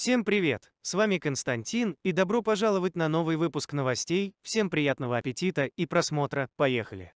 Всем привет! С вами Константин и добро пожаловать на новый выпуск новостей. Всем приятного аппетита и просмотра. Поехали!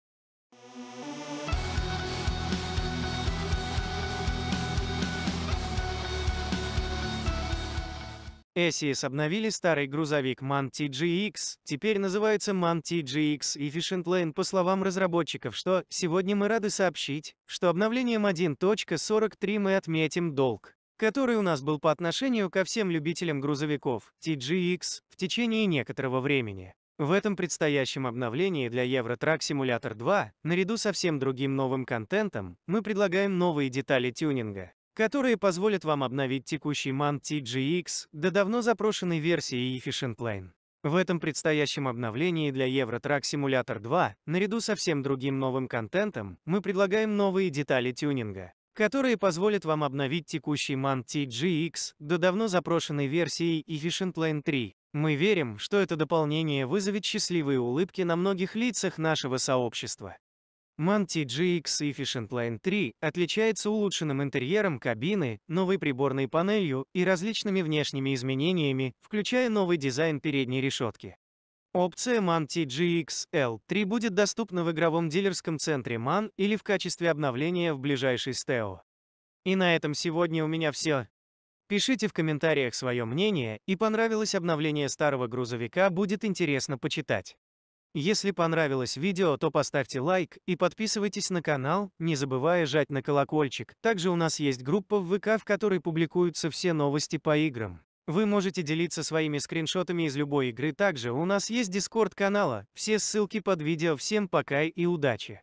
ASIS обновили старый грузовик MAN TGX, теперь называется MAN TGX Efficient Lane. По словам разработчиков, что сегодня мы рады сообщить, что обновлением 1.43 мы отметим долг, который у нас был по отношению ко всем любителям грузовиков TGX в течение некоторого времени. В этом предстоящем обновлении для Eurotrack Simulator 2, наряду со всем другим новым контентом, мы предлагаем новые детали тюнинга, которые позволят вам обновить текущий MAN TGX до давно запрошенной версии Efficient Plane. В этом предстоящем обновлении для Eurotrack Simulator 2, наряду со всем другим новым контентом, мы предлагаем новые детали тюнинга, которые позволят вам обновить текущий MAN TGX до давно запрошенной версии Efficient Plane 3. Мы верим, что это дополнение вызовет счастливые улыбки на многих лицах нашего сообщества. MAN TGX Efficient Plane 3 отличается улучшенным интерьером кабины, новой приборной панелью и различными внешними изменениями, включая новый дизайн передней решетки. Опция MAN TGX L3 будет доступна в игровом дилерском центре MAN или в качестве обновления в ближайшей STEO. И на этом сегодня у меня все. Пишите в комментариях свое мнение, и понравилось обновление старого грузовика, будет интересно почитать. Если понравилось видео, то поставьте лайк и подписывайтесь на канал, не забывая жать на колокольчик. Также у нас есть группа в ВК, в которой публикуются все новости по играм. Вы можете делиться своими скриншотами из любой игры. Также у нас есть дискорд канала, все ссылки под видео. Всем пока и удачи!